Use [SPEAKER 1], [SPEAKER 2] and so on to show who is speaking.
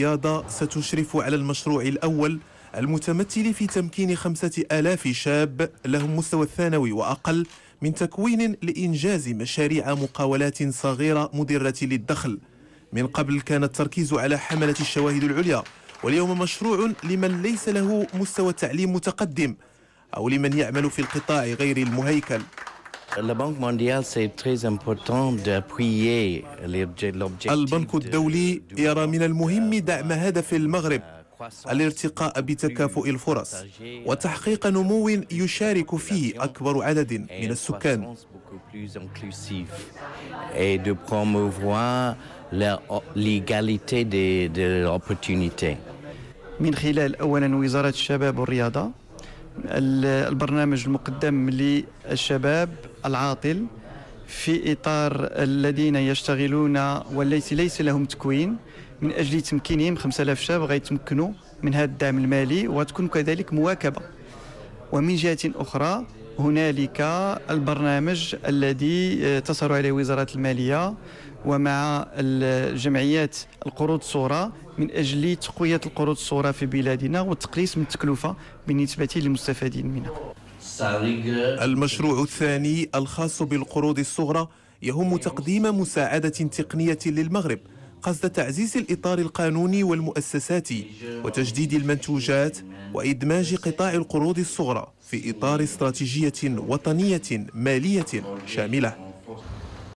[SPEAKER 1] الرياضة ستشرف على المشروع الأول المتمثل في تمكين خمسة آلاف شاب لهم مستوى الثانوي وأقل من تكوين لإنجاز مشاريع مقاولات صغيرة مدرة للدخل من قبل كان التركيز على حملة الشواهد العليا واليوم مشروع لمن ليس له مستوى تعليم متقدم أو لمن يعمل في القطاع غير المهيكل البنك الدولي يرى من المهم دعم euh, هدف المغرب الارتقاء بتكافؤ الفرص وتحقيق نمو يشارك فيه أكبر عدد من السكان
[SPEAKER 2] من خلال أولا وزارة الشباب والرياضة البرنامج المقدم للشباب العاطل في إطار الذين يشتغلون وليس ليس لهم تكوين من أجل تمكينهم 5000 شاب غيتمكنوا من هذا الدعم المالي وتكون كذلك مواكبة ومن جهة أخرى هنالك البرنامج الذي آه، تصر عليه وزارة المالية ومع الجمعيات القروض الصورة من أجل تقوية القروض الصورة في بلادنا والتقليص من التكلفة بالنسبة للمستفادين منها المشروع الثاني الخاص بالقروض الصغرى
[SPEAKER 1] يهم تقديم مساعدة تقنية للمغرب قصد تعزيز الإطار القانوني والمؤسساتي وتجديد المنتوجات وإدماج قطاع القروض الصغرى
[SPEAKER 2] في إطار استراتيجية وطنية مالية شاملة